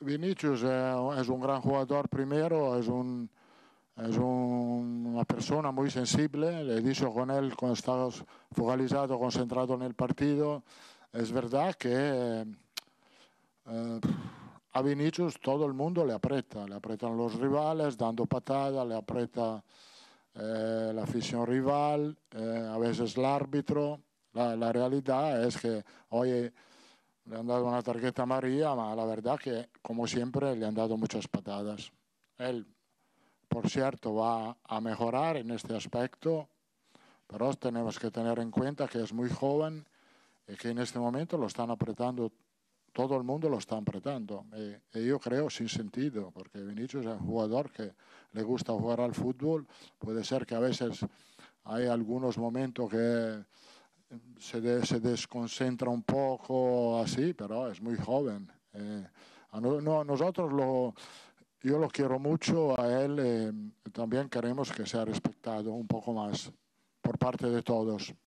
Vinicius eh, es un gran jugador primero, es, un, es un, una persona muy sensible, le he dicho con él con está focalizado, concentrado en el partido, es verdad que eh, a Vinicius todo el mundo le aprieta, le aprietan los rivales dando patada, le aprieta eh, la afición rival, eh, a veces el árbitro, la, la realidad es que hoy le han dado una tarjeta amarilla, la verdad que, como siempre, le han dado muchas patadas. Él, por cierto, va a mejorar en este aspecto, pero tenemos que tener en cuenta que es muy joven y que en este momento lo están apretando, todo el mundo lo está apretando. Eh, y, yo creo sin sentido, porque Vinicius es un jugador que le gusta jugar al fútbol, puede ser que a veces hay algunos momentos que se, se desconcentra un poco Sí, así, pero es muy joven. Eh, a, nosotros lo, yo lo quiero mucho, a él eh, también queremos que sea respetado un poco más por parte de todos.